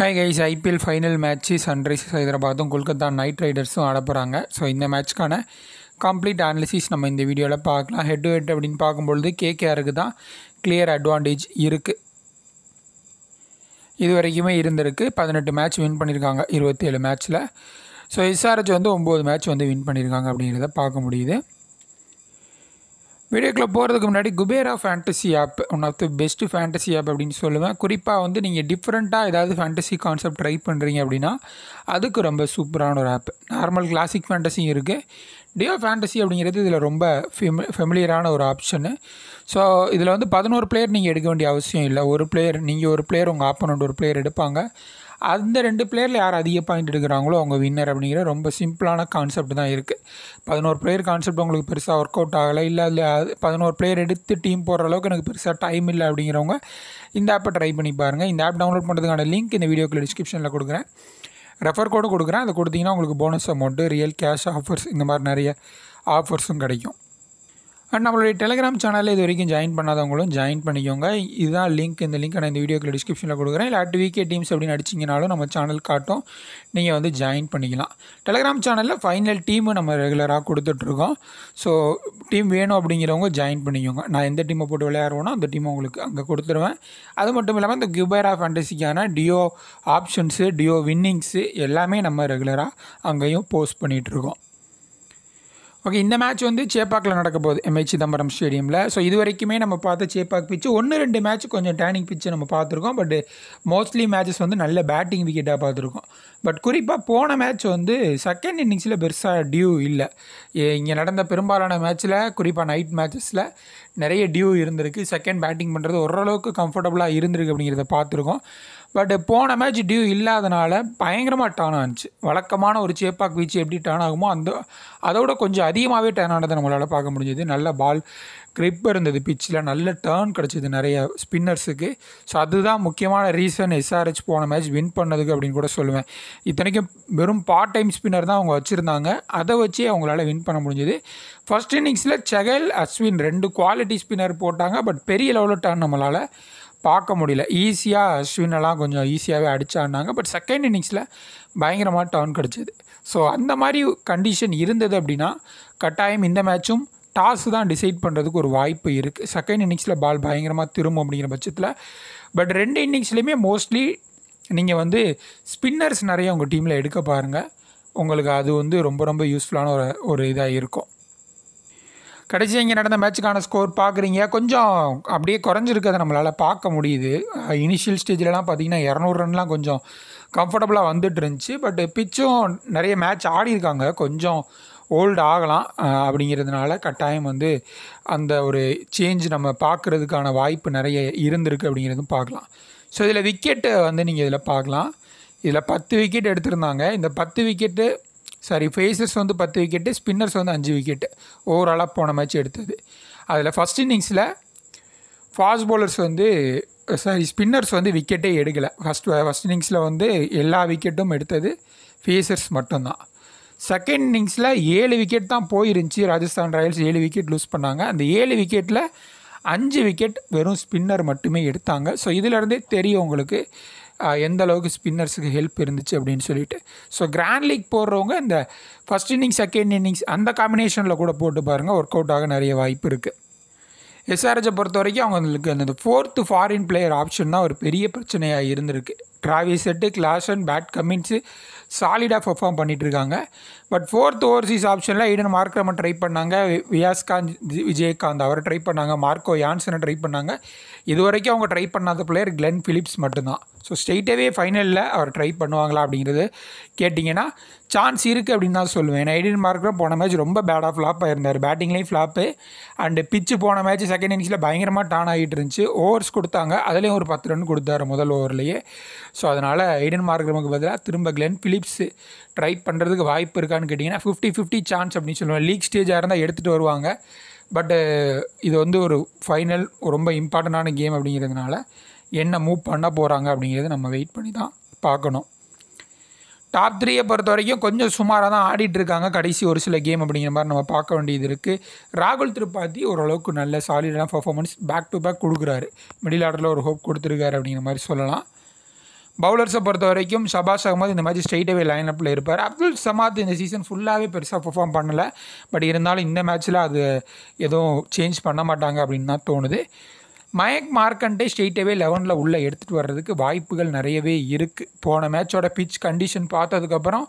hi guys IPL final match Sunrisers ஹைதராபாத்தும் Kolkata knight ரைடர்ஸும் ஆட போகிறாங்க ஸோ இந்த மேட்ச்க்கான கம்ப்ளீட் அனாலிசிஸ் நம்ம இந்த வீடியோவில் பார்க்கலாம் ஹெட் டு ஹெட் அப்படின்னு பார்க்கும்பொழுது கேகேஆருக்கு தான் கிளியர் அட்வான்டேஜ் இருக்குது இது வரைக்குமே இருந்திருக்கு பதினெட்டு மேட்ச் வின் பண்ணியிருக்காங்க இருபத்தேழு மேட்ச்சில் ஸோ எஸ்ஆர்ஹெச் வந்து ஒம்பது மேட்ச் வந்து வின் பண்ணியிருக்காங்க அப்படிங்கிறத பார்க்க முடியுது வீடியோக்குள்ளே போகிறதுக்கு முன்னாடி Kubera fantasy app one of the best fantasy app அப்படின்னு சொல்லுவேன் குறிப்பாக வந்து நீங்கள் டிஃப்ரெண்ட்டாக ஏதாவது ஃபேண்டசி கான்செப்ட் ட்ரை பண்ணுறீங்க அப்படின்னா அதுக்கு ரொம்ப சூப்பரான ஒரு ஆப் நார்மல் கிளாசிக் ஃபேண்டசியும் இருக்குது டியோ ஃபேண்டசி அப்படிங்கிறது இதில் ரொம்ப ஃபெமி ஃபெமிலியரான ஒரு ஆப்ஷனு ஸோ இதில் வந்து பதினோரு பிளேயர் நீங்கள் எடுக்க வேண்டிய அவசியம் இல்லை ஒரு பிளேயர் நீங்கள் ஒரு பிளேயர் உங்கள் ஆப்போனண்ட் ஒரு பிளேயர் எடுப்பாங்க அந்த ரெண்டு பிளேயரில் யார் அதிக பாயிண்ட் எடுக்கிறாங்களோ அவங்க வின்னர் அப்படிங்கிற ரொம்ப சிம்பிளான கான்செப்ட் தான் இருக்குது பதினோரு பிளேயர் கான்செப்ட் உங்களுக்கு பெருசாக ஒர்க் அவுட் ஆகலை இல்லை அதில் பதினோரு பிளேயர் எடுத்து டீம் போடுற அளவுக்கு எனக்கு பெருசாக டைம் இல்லை அப்படிங்கிறவங்க இந்த ஆப்பை ட்ரை பண்ணி பாருங்கள் இந்த ஆப் டவுன்லோட் பண்ணுறதுக்கான லிங்க் இந்த வீடியோக்கு டிஸ்கிரிப்ஷனில் கொடுக்குறேன் ரெஃபர் கோடு கொடுக்குறேன் அதை கொடுத்தீங்கன்னா உங்களுக்கு bonus amount real cash offers இந்த மாதிரி நிறைய ஆஃபர்ஸும் கிடைக்கும் அண்ட் நம்மளுடைய டெலிகிராம் சேனலில் இது வரைக்கும் ஜாயின் பண்ணாதவங்களும் ஜாயின் பண்ணிக்கோங்க இதுதான் லிங்க் இந்த லிங்க் நான் இந்த வீடியோக்கு டிஸ்கிரிப்ஷனில் கொடுக்குறேன் இல்லை அட் விகே டீம்ஸ் அப்படின்னு அடிச்சிங்கனாலும் நம்ம சேனல் காட்டும் நீங்கள் வந்து ஜாயின் பண்ணிக்கலாம் டெலிகிராம் சேனலில் ஃபைனல் டீமு நம்ம ரெகுலராக கொடுத்துட்ருக்கோம் ஸோ டீம் வேணும் அப்படிங்கிறவங்க ஜாயின் பண்ணிக்கோங்க நான் எந்த டீமை போட்டு விளையாடுவோனோ அந்த டீமை உங்களுக்கு அங்கே கொடுத்துருவேன் அது மட்டும் இல்லாமல் இந்த கியூபேரா ஃபேண்டசிக்கான டியோ ஆப்ஷன்ஸு டியோ வின்னிங்ஸு எல்லாமே நம்ம ரெகுலராக அங்கேயும் போஸ்ட் பண்ணிகிட்ருக்கோம் ஓகே இந்த மேட்ச் வந்து சேப்பாக்கில் நடக்க போகுது எம்ஐ சிதம்பரம் ஸ்டேடியமில் ஸோ இது வரைக்குமே நம்ம பார்த்த சேப்பாக் பிச்சு ஒன்று ரெண்டு மேட்ச் கொஞ்சம் டேனிங் பிச்சு நம்ம பார்த்துருக்கோம் பட் மோஸ்ட்லி மேட்சஸ் வந்து நல்ல பேட்டிங் விக்கெட்டாக பார்த்துருக்கோம் பட் குறிப்பாக போன மேட்ச் வந்து செகண்ட் இன்னிங்ஸில் பெருசாக டியூ இல்லை இங்கே நடந்த பெரும்பாலான மேட்ச்சில் குறிப்பாக நைட் மேட்சஸில் நிறைய டியூ இருந்திருக்கு செகண்ட் பேட்டிங் பண்ணுறது ஓரளவுக்கு கம்ஃபர்டபுளாக இருந்திருக்கு அப்படிங்கிறத பார்த்துருக்கோம் பட் போன மேட்ச் டியூ இல்லாதனால பயங்கரமாக டர்ன் ஆனிச்சு வழக்கமான ஒரு சேப்பாக் வீச்சு எப்படி டர்ன் ஆகுமோ அந்த அதோட கொஞ்சம் அதிகமாகவே டர்ன் ஆனதை நம்மளால் பார்க்க முடிஞ்சது நல்ல பால் கிரிப் இருந்தது பிச்சில் நல்ல டேர்ன் கிடச்சிது நிறைய ஸ்பின்னர்ஸுக்கு ஸோ அதுதான் முக்கியமான ரீசன் எஸ்ஆர்ஹெச் போன மேட்ச் வின் பண்ணதுக்கு அப்படின்னு கூட சொல்லுவேன் இத்தனைக்கும் வெறும் பார்ட் டைம் ஸ்பின்னர் தான் அவங்க வச்சுருந்தாங்க அதை வச்சு அவங்களால வின் பண்ண முடிஞ்சது ஃபஸ்ட் இன்னிங்ஸில் செகல் அஸ்வின் ரெண்டு குவாலிட்டி ஸ்பின்னர் போட்டாங்க பட் பெரிய லெவலில் டர்ன் நம்மளால் பார்க்க முடியல ஈஸியாக அஸ்வினெல்லாம் கொஞ்சம் ஈஸியாகவே அடிச்சாடினாங்க பட் செகண்ட் இன்னிங்ஸில் பயங்கரமாக டவுன் கிடச்சிது ஸோ அந்த மாதிரி கண்டிஷன் இருந்தது அப்படின்னா கட்டாயம் இந்த மேட்சும் டாஸ் தான் டிசைட் பண்ணுறதுக்கு ஒரு வாய்ப்பு இருக்குது செகண்ட் இன்னிங்ஸில் பால் பயங்கரமாக திரும்பும் அப்படிங்கிற பட்சத்தில் பட் ரெண்டு இன்னிங்ஸ்லேயுமே மோஸ்ட்லி நீங்கள் வந்து ஸ்பின்னர்ஸ் நிறைய உங்கள் டீமில் எடுக்க பாருங்கள் உங்களுக்கு அது வந்து ரொம்ப ரொம்ப யூஸ்ஃபுல்லான ஒரு ஒரு இதாக இருக்கும் கடைசியாக இங்கே நடந்த மேட்சுக்கான ஸ்கோர் பார்க்குறீங்க கொஞ்சம் அப்படியே குறைஞ்சிருக்கிறத நம்மளால் பார்க்க முடியுது இனிஷியல் ஸ்டேஜ்லலாம் பார்த்திங்கன்னா இரநூறு ரன்லாம் கொஞ்சம் கம்ஃபர்டபுளாக வந்துட்டு இருந்துச்சு பட் பிச்சும் நிறைய மேட்ச் ஆடி இருக்காங்க கொஞ்சம் ஓல்டு ஆகலாம் அப்படிங்கிறதுனால கட்டாயம் வந்து அந்த ஒரு சேஞ்ச் நம்ம பார்க்குறதுக்கான வாய்ப்பு நிறைய இருந்திருக்கு அப்படிங்கிறதும் பார்க்கலாம் ஸோ இதில் விக்கெட்டு வந்து நீங்கள் இதில் பார்க்கலாம் இதில் பத்து விக்கெட் எடுத்திருந்தாங்க இந்த பத்து விக்கெட்டு சாரி ஃபேஸர்ஸ் வந்து பத்து விக்கெட்டு ஸ்பின்னர்ஸ் வந்து அஞ்சு விக்கெட்டு ஓவராலாக போன மேட்ச் எடுத்தது அதில் ஃபஸ்ட் இன்னிங்ஸில் ஃபாஸ்ட் பவுலர்ஸ் வந்து சாரி ஸ்பின்னர்ஸ் வந்து விக்கெட்டே எடுக்கலை ஃபஸ்ட் ஃபஸ்ட் இன்னிங்ஸில் வந்து எல்லா விக்கெட்டும் எடுத்தது ஃபேஸர்ஸ் மட்டும்தான் செகண்ட் இன்னிங்ஸில் ஏழு விக்கெட் தான் போயிருந்துச்சு ராஜஸ்தான் ராயல்ஸ் ஏழு விக்கெட் லூஸ் பண்ணாங்க அந்த ஏழு விக்கெட்டில் அஞ்சு விக்கெட் வெறும் ஸ்பின்னர் மட்டுமே எடுத்தாங்க ஸோ இதிலேருந்தே தெரியும் உங்களுக்கு எந்த அளவுக்கு ஸ்பின்னர்ஸுக்கு ஹெல்ப் இருந்துச்சு அப்படின்னு சொல்லிட்டு ஸோ கிராண்ட் லீக் போடுறவங்க இந்த ஃபஸ்ட் இன்னிங்ஸ் செகண்ட் இன்னிங்ஸ் அந்த காம்பினேஷனில் கூட போட்டு பாருங்கள் ஒர்க் அவுட் ஆக நிறைய வாய்ப்பு இருக்குது எஸ்ஆர்ஹெச்சை பொறுத்த வரைக்கும் அவங்களுக்கு அந்த ஃபோர்த்து ஃபாரின் பிளேயர் ஆப்ஷன் தான் ஒரு பெரிய பிரச்சனையாக இருந்திருக்கு Travis Head Klaasen Pat Cummins சாலிடாக பர்ஃபார்ம் பண்ணிகிட்ருக்காங்க பட் ஃபோர்த் ஓவர்சீஸ் ஆப்ஷனில் ஈடன் மார்க்ரமன் ட்ரை பண்ணாங்க வியாஸ்காந்த் விஜயகாந்த் அவரை ட்ரை பண்ணாங்க மார்க்கோ யான்சனை ட்ரை பண்ணாங்க இது வரைக்கும் அவங்க ட்ரை பண்ணாத பிளேயர் கிளென் ஃபிலிப்ஸ் மட்டும்தான் ஸோ ஸ்ட்ரெயிட்டாகவே ஃபைனலில் அவர் ட்ரை பண்ணுவாங்களா அப்படிங்கிறது கேட்டிங்கன்னா சான்ஸ் இருக்குது அப்படின்னு தான் சொல்லுவேன் ஏன்னா ஐடியன் மார்க்கரும் போன மேட்ச் ரொம்ப பேடாக ஃப்ளாப்பாக இருந்தார் பேட்டிங்லேயும் ஃப்ளாப்பு அண்டு பிச்சு போன மேட்ச் செகண்ட் இன்னிங்ஸில் பயங்கரமாக டான் ஆகிட்டு இருந்துச்சு ஓவர்ஸ் கொடுத்தாங்க அதுலேயும் ஒரு பத்து ரன் கொடுத்தாரு முதல் ஓவர்லேயே ஸோ அதனால் ஐடன் மார்க்ரமுக்கு பதிலாக திரும்ப கிளென் ஃபிலிப்ஸு ட்ரை பண்ணுறதுக்கு வாய்ப்பு இருக்கான்னு கேட்டிங்கன்னா ஃபிஃப்டி ஃபிஃப்டி சான்ஸ் அப்படின்னு சொல்லுவேன் லீக் ஸ்டேஜாக இருந்தால் எடுத்துகிட்டு வருவாங்க பட்டு இது வந்து ஒரு ஃபைனல் ரொம்ப இம்பார்ட்டண்ட்டான கேம் அப்படிங்கிறதுனால என்ன மூவ் பண்ண போகிறாங்க அப்படிங்கிறது நம்ம வெயிட் பண்ணி தான் பார்க்கணும் டாப் த்ரீயை பொறுத்த வரைக்கும் கொஞ்சம் சுமாராக தான் ஆடிட்டு இருக்காங்க கடைசி ஒரு சில கேம் அப்படிங்கிற மாதிரி நம்ம பார்க்க வேண்டியது இருக்குது ராகுல் திருப்பாத்தி ஓரளவுக்கு நல்ல சாலிடான பர்ஃபார்மன்ஸ் பேக் டு பேக் கொடுக்குறாரு மிடில் ஆர்டரில் ஒரு ஹோப் கொடுத்துருக்காரு அப்படிங்கிற மாதிரி சொல்லலாம் பவுலர்ஸை பொறுத்த வரைக்கும் ஷபாஷ் அகமது இந்த மாதிரி ஸ்ட்ரெயிட்டவே லைன் அப்பில் இருப்பார் அப்துல் சமாத் இந்த சீசன் ஃபுல்லாகவே பெருசாக பர்ஃபார்ம் பண்ணலை பட் இருந்தாலும் இந்த மேட்ச்சில் அது எதுவும் சேஞ்ச் பண்ண மாட்டாங்க அப்படின்னு தான் தோணுது மயக் மார்க்கண்டே ஸ்ட்ரெயிட்டவே லெவனில் உள்ளே எடுத்துகிட்டு வர்றதுக்கு வாய்ப்புகள் நிறையவே இருக்குது போன மேட்சோட பிச் கண்டிஷன் பார்த்ததுக்கப்புறம்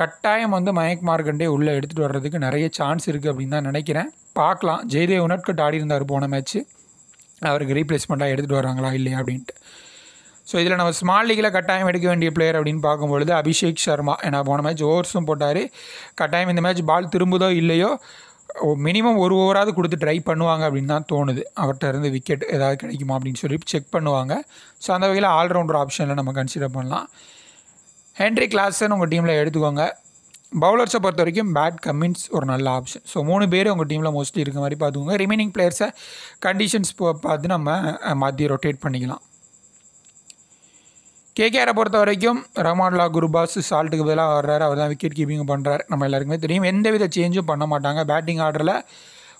கட்டாயம் வந்து மயக் மார்க்கண்டே உள்ளே எடுத்துகிட்டு வர்றதுக்கு நிறைய சான்ஸ் இருக்குது அப்படின்னு தான் நினைக்கிறேன் பார்க்கலாம் ஜெய்தேவ் உனட்கட் ஆடி இருந்தார் போன மேட்ச்சு அவருக்கு ரீப்ளேஸ்மெண்ட்டாக எடுத்துகிட்டு வராங்களா இல்லையா அப்படின்ட்டு ஸோ இதில் நம்ம ஸ்மால் லீகில் கட்டாயம் எடுக்க வேண்டிய பிளேயர் அப்படின்னு பார்க்கும்பொழுது அபிஷேக் சர்மா ஏன்னா போன மேட்ச் ஓவர்ஸும் போட்டார் கட்டாயம் இந்த மேட்ச் பால் திரும்புதோ இல்லையோ மினிமம் ஒரு ஓவராவது கொடுத்து ட்ரை பண்ணுவாங்க அப்படின்னு தான் தோணுது அவர்கிட்ட இருந்து விக்கெட் ஏதாவது கிடைக்குமா அப்படின்னு சொல்லி செக் பண்ணுவாங்க ஸோ அந்த வகையில் ஆல்ரவுண்டர் ஆப்ஷனில் நம்ம கன்சிடர் பண்ணலாம் ஹென்ரி கிளாஸன் உங்கள் டீமில் எடுத்துக்கோங்க பவுலர்ஸை பொறுத்த வரைக்கும் பேட் கம்மின்ஸ் ஒரு நல்ல ஆப்ஷன் ஸோ மூணு பேர் உங்கள் டீமில் மோஸ்ட்லி இருக்க மாதிரி பார்த்துக்கோங்க ரிமைனிங் பிளேயர்ஸை கண்டிஷன்ஸ் பார்த்து நம்ம மாற்றி ரொட்டேட் பண்ணிக்கலாம் கேகேஆரை பொறுத்த வரைக்கும் ரமான்லா குருபாஸ் சால்ட்டுக்கு பதிலாக வர்றாரு அவர் தான் விக்கெட் கீப்பிங் பண்ணுறாரு நம்ம எல்லாருக்குமே தெரியும் எந்த வித சேஞ்சும் பண்ண மாட்டாங்க பேட்டிங் ஆர்டரில்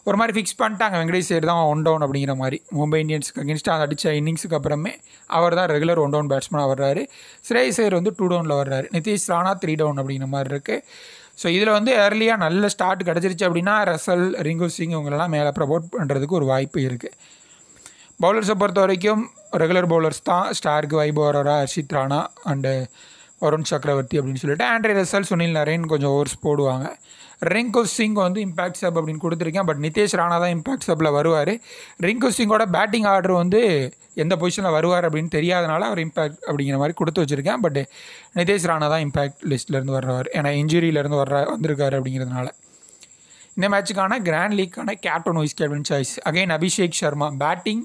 ஒரு மாதிரி ஃபிக்ஸ் பண்ணிட்டாங்க வெங்கடேஷ் சேர் தான் ஒன் டவுன் அப்படிங்கிற மாதிரி மும்பை இந்தியன்ஸ்க்கு அகேன்ஸ்டாக அதை அடித்த இன்னிங்ஸுக்கு அப்புறமே அவர் தான் ரெகுலர் ஒன் டவுன் பேட்ஸ்மேனாக வர்றாரு ஸ்ரேய் சேர் வந்து டூ டவுனில் வர்றாரு நிதிஷ் ராணா த்ரீ டவுன் அப்படிங்கிற மாதிரி இருக்குது ஸோ இதில் வந்து ஏர்லியாக நல்ல ஸ்டார்ட் கிடச்சிருச்சு அப்படின்னா ரசல் ரிங்கு சிங் இவங்கெல்லாம் மேலே ப்ரமோட் பண்ணுறதுக்கு ஒரு வாய்ப்பு இருக்குது பவுலர்ஸை பொறுத்த வரைக்கும் ரெகுலர் பவுலர்ஸ் தான் ஸ்டாருக்கு வைபோ அரோரா ஹர்ஷித் ராணா அண்டு வருண் சக்கரவர்த்தி அப்படின்னு சொல்லிட்டு ஆண்ட்ரே ரசல் சுனில் நரேன் கொஞ்சம் ஓவர்ஸ் போடுவாங்க ரிங்கு சிங் வந்து இம்பேக்ட் சப் அப்படின்னு கொடுத்துருக்கேன் பட் நிதேஷ் ராணா தான் இம்பேக்ட் சப்பில் வருவார் ரிங்கு சிங்கோட பேட்டிங் ஆர்டர் வந்து எந்த பொசிஷனில் வருவார் அப்படின்னு தெரியாதனால அவர் இம்பேக்ட் அப்படிங்கிற மாதிரி கொடுத்து வச்சுருக்கேன் பட் நிதேஷ் ராணா தான் இம்பேக்ட் லிஸ்ட்லேருந்து வர்றவர் ஏன்னா இன்ஜுரியிலேருந்து வர்ற வந்திருக்காரு அப்படிங்கிறதுனால இந்த மேட்சுக்கான கிராண்ட் லீக்கான கேப்டன் ஓய்ஸ் captain choice again Abhishek Sharma batting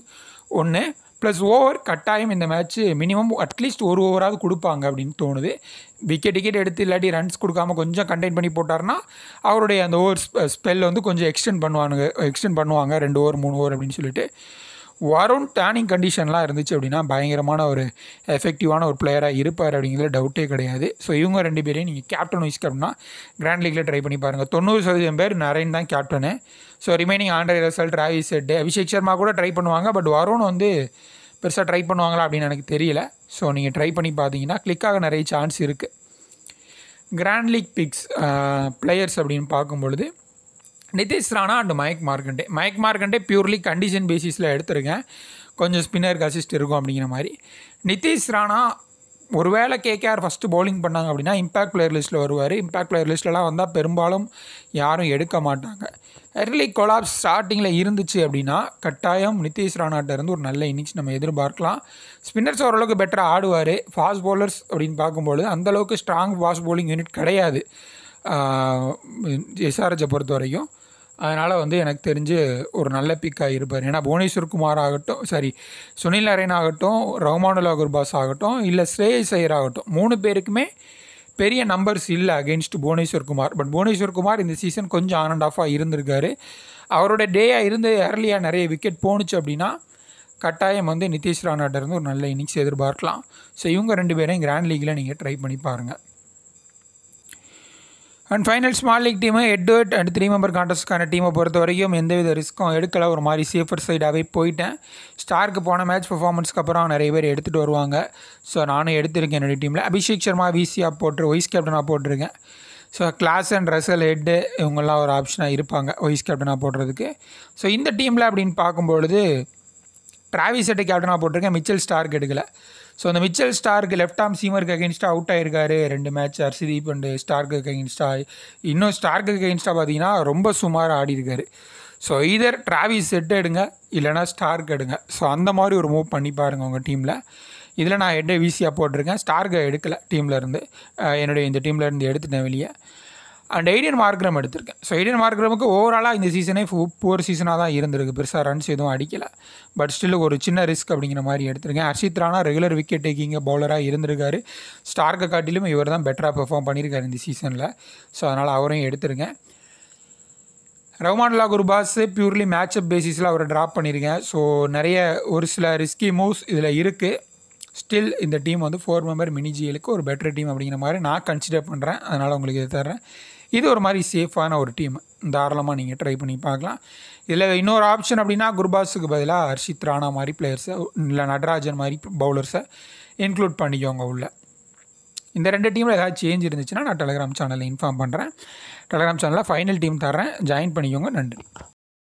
ஒன்று ப்ளஸ் ஓவர் கட்டாயம் இந்த மேட்ச்சு மினிமம் அட்லீஸ்ட் ஒரு ஓவராவது கொடுப்பாங்க அப்படின்னு தோணுது விக்கெட் டிக்கெட் எடுத்து இல்லாட்டி ரன்ஸ் கொடுக்காமல் கொஞ்சம் கண்டெயின் பண்ணி போட்டார்னா அவருடைய அந்த ஓவர் ஸ்பெல் வந்து கொஞ்சம் எக்ஸ்டெண்ட் பண்ணுவானுங்க எக்ஸ்டெண்ட் பண்ணுவாங்க ரெண்டு ஓவர் மூணு ஓவர் அப்படின்னு சொல்லிட்டு வரும் டேனிங் கண்டிஷன்லாம் இருந்துச்சு அப்படின்னா பயங்கரமான ஒரு எஃபெக்டிவான ஒரு பிளேயராக இருப்பார் அப்படிங்கிறது டவுட்டே கிடையாது ஸோ இவங்க ரெண்டு பேரையும் நீங்கள் கேப்டன் வைஸ் கேப்டனா கிராண்ட் லீக்கில் ட்ரை பண்ணி பாருங்கள் தொண்ணூறு சதவீதம் பேர் நரேன் தான் கேப்டனு so remaining Andre Russell Travis Head Abhishek Sharma கூட ட்ரை பண்ணுவாங்க பட் வருண் வந்து பெருசாக ட்ரை பண்ணுவாங்களா அப்படின்னு எனக்கு தெரியல ஸோ நீங்கள் ட்ரை பண்ணி பார்த்தீங்கன்னா கிளிக்காக நிறைய சான்ஸ் இருக்குது கிராண்ட் லீக் பிக்ஸ் பிளேயர்ஸ் அப்படின்னு பார்க்கும்பொழுது Nitish Rana and Mayank Markande Mayank Markande purely condition பேசிஸில் எடுத்துருக்கேன் கொஞ்சம் ஸ்பின்னருக்கு அசிஸ்ட் இருக்கும் அப்படிங்கிற மாதிரி நிதிஷ் ராணா ஒருவேளை கேகேஆர் ஃபஸ்ட்டு பவுலிங் பண்ணாங்க அப்படின்னா இம்பாக்ட் பிளேயர் லிஸ்ட்டில் வருவார் இம்பாக்ட் பிளேயர் லிஸ்ட்லலாம் வந்தால் பெரும்பாலும் யாரும் எடுக்க மாட்டாங்க எர்லி கொலாப் ஸ்டார்டிங்கில் இருந்துச்சு அப்படின்னா கட்டாயம் நிதிஷ் இருந்து ஒரு நல்ல இன்னிங்ஸ் நம்ம எதிர்பார்க்கலாம் ஸ்பின்னர்ஸ் ஓரளவுக்கு பெட்டராக ஆடுவார் ஃபாஸ்ட் பவுலர்ஸ் அப்படின்னு பார்க்கும்போது அந்தளவுக்கு ஸ்ட்ராங் ஃபாஸ்ட் பவுலிங் யூனிட் கிடையாது எஸ்ஆர்ஹெச்சை பொறுத்த வரைக்கும் அதனால் வந்து எனக்கு தெரிஞ்சு ஒரு நல்ல பிக்காக இருப்பார் ஏன்னா புவனேஸ்வர் குமார் ஆகட்டும் சாரி சுனில் நரேன் ஆகட்டும் ரஹ்மானுல்லா பாஸ் ஆகட்டும் இல்லை ஸ்ரேயஸ் ஐயர் ஆகட்டும் மூணு பேருக்குமே பெரிய நம்பர்ஸ் இல்லை அகேன்ஸ்ட் புவனேஸ்வர் குமார் பட் புவனேஸ்வர் குமார் இந்த சீசன் கொஞ்சம் ஆன் அண்ட் ஆஃபாக இருந்திருக்காரு அவரோட டேயாக இருந்து ஏர்லியாக நிறைய விக்கெட் போணுச்சு அப்படின்னா கட்டாயம் வந்து நிதிஷ் ராணாட்டிருந்து ஒரு நல்ல இன்னிங்ஸ் எதிர்பார்க்கலாம் ஸோ இவங்க ரெண்டு பேரையும் கிராண்ட் லீக்கில் நீங்கள் ட்ரை பண்ணி பாருங்கள் and final small league team head and three member கான்டஸ்ட்கான டீமை பொறுத்த வரைக்கும் எந்தவித ரிஸ்க்கும் எடுக்கலை ஒரு மாதிரி சேஃபர் சைடாகவே போயிட்டேன் ஸ்டார்க்கு போன மேட்ச் பர்ஃபார்மன்ஸ்க்கு அப்புறம் நிறைய பேர் எடுத்துகிட்டு வருவாங்க ஸோ நானும் எடுத்திருக்கேன் என்னுடைய டீமில் அபிஷேக் சர்மா விசியாக போட்டு வைஸ் கேப்டனாக போட்டிருக்கேன் so Klaasen and Russell Head இவங்கெல்லாம் ஒரு ஆப்ஷனாக இருப்பாங்க வைஸ் கேப்டனாக போடுறதுக்கு ஸோ இந்த டீமில் அப்படின்னு பார்க்கும்பொழுது செட்டை கேப்டனாக போட்டிருக்கேன் மிச்சல் ஸ்டார்க் எடுக்கல ஸோ அந்த மிச்சல் ஸ்டார்க்கு லெஃப்ட் ஆர்ம் சீமருக்கு அகெயின்ஸ்டாக அவுட் ஆயிருக்காரு ரெண்டு மேட்ச் அர்சிதீப் அண்டு ஸ்டார்க்கு அகெயின்ஸ்டா இன்னும் ஸ்டார்க்கு அகெயின்ஸ்டாக பார்த்தீங்கன்னா ரொம்ப சுமாராக ஆடி இருக்காரு ஸோ இதர் டிராவிஸ் செட் எடுங்க இல்லைனா ஸ்டார்க் எடுங்க ஸோ அந்த மாதிரி ஒரு மூவ் பண்ணி பாருங்கள் உங்கள் டீமில் இதில் நான் ஹெட்டை வீசியாக போட்டிருக்கேன் ஸ்டார்க்கை எடுக்கலை டீமில் இருந்து என்னுடைய இந்த டீமில் இருந்து எடுத்துட்டேன் வெளியே அண்ட் எய்டியன் மார்க்ரம் எடுத்திருக்கேன் ஸோ எய்டியன் மார்க்ரமுக்கு ஓவராலாக இந்த சீசனே புவர் சீசனாக தான் இருந்திருக்கு பெருசாக ரன்ஸ் எதுவும் அடிக்கலை பட் ஸ்டில் ஒரு சின்ன ரிஸ்க் அப்படிங்கிற மாதிரி எடுத்திருக்கேன் Harshit Rana regular wicket taking பவுலராக இருந்திருக்காரு ஸ்டார்க்கை காட்டிலும் இவர் தான் பெட்டராக பெர்ஃபார்ம் பண்ணியிருக்காரு இந்த சீசனில் ஸோ அதனால் அவரையும் எடுத்திருக்கேன் ரஹ்மான்லா குருபாஸ் பியூர்லி மேட்சப் பேசிஸில் அவரை ட்ராப் பண்ணியிருக்கேன் ஸோ நிறைய ஒரு சில ரிஸ்கி மூவ்ஸ் இதில் இருக்குது ஸ்டில் இந்த டீம் வந்து ஃபோர் மெம்பர் மினி ஒரு பெட்டர் டீம் அப்படிங்கிற மாதிரி நான் கன்சிடர் பண்ணுறேன் அதனால் உங்களுக்கு இது தர்றேன் இது ஒரு மாதிரி சேஃபான ஒரு டீம் தாராளமாக நீங்கள் ட்ரை பண்ணி பார்க்கலாம் இதில் இன்னொரு ஆப்ஷன் அப்படின்னா குர்பாஸுக்கு பதிலாக ஹர்ஷித் ராணா மாதிரி பிளேயர்ஸை இல்லை நடராஜன் மாதிரி பவுலர்ஸை இன்க்ளூட் பண்ணிக்கோங்க உள்ள இந்த ரெண்டு டீமில் ஏதாவது சேஞ்ச் இருந்துச்சுன்னா நான் டெலகிராம் சேனலில் இன்ஃபார்ம் பண்ணுறேன் டெலகிராம் சேனலில் ஃபைனல் டீம் தரேன் ஜாயின் பண்ணிக்கோங்க நன்றி